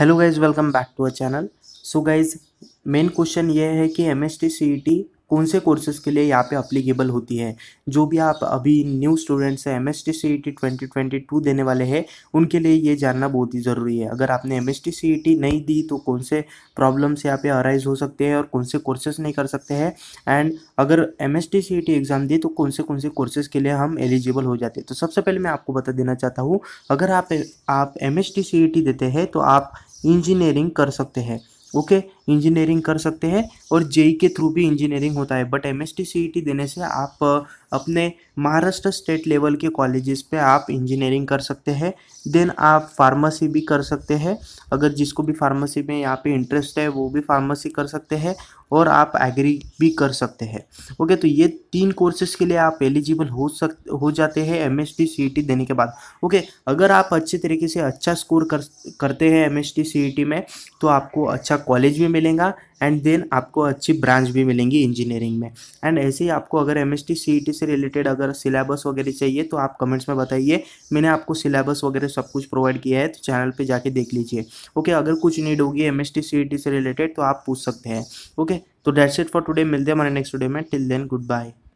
hello guys welcome back to our channel so guys main question ये है कि M S T कौन से कोर्सेज़ के लिए यहाँ पे अप्लीकेबल होती है जो भी आप अभी न्यू स्टूडेंट्स हैं M S T C E T twenty twenty two देने वाले हैं उनके लिए ये जानना बहुत ही ज़रूरी है अगर आपने M S T C E T नहीं दी तो कौन से प्रॉब्लम्स यहाँ पे अराइज हो सकते हैं और कौन से कोर्सेज़ नहीं कर सकते हैं एंड अगर M S T C E T exam दी तो कौन से कौन से कोर्सेज़ के लिए हम एलिजिबल हो जाते हैं तो सबसे पहले मैं आपको बता देना चाहता हूँ अगर आप आप M S T C E T देते हैं तो आप इंजीनियरिंग कर सकते हैं ओके इंजीनियरिंग कर सकते हैं और जेई के थ्रू भी इंजीनियरिंग होता है बट एम एस देने से आप अपने महाराष्ट्र स्टेट लेवल के कॉलेजेस पे आप इंजीनियरिंग कर सकते हैं देन आप फार्मेसी भी कर सकते हैं अगर जिसको भी फार्मेसी में यहाँ पे इंटरेस्ट है वो भी फार्मेसी कर सकते हैं और आप एग्री भी कर सकते हैं ओके तो ये तीन कोर्सेज के लिए आप एलिजिबल हो सक हो जाते हैं एम एस e देने के बाद ओके अगर आप अच्छे तरीके से अच्छा स्कोर कर करते हैं एम एस e में तो आपको अच्छा कॉलेज भी मिलेगा एंड देन आपको अच्छी ब्रांच भी मिलेंगी इंजीनियरिंग में एंड ऐसे ही आपको अगर एम एस टी से रिलेटेड अगर सिलेबस वगैरह चाहिए तो आप कमेंट्स में बताइए मैंने आपको सिलेबस वगैरह सब कुछ प्रोवाइड किया है तो चैनल पे जाके देख लीजिए ओके अगर कुछ नीड होगी एम एस टी से रिलेटेड तो आप पूछ सकते हैं ओके तो डेट सेट फॉर टुडे मिलते हैं हमारे नेक्स्ट वीडियो में टिल देन गुड बाय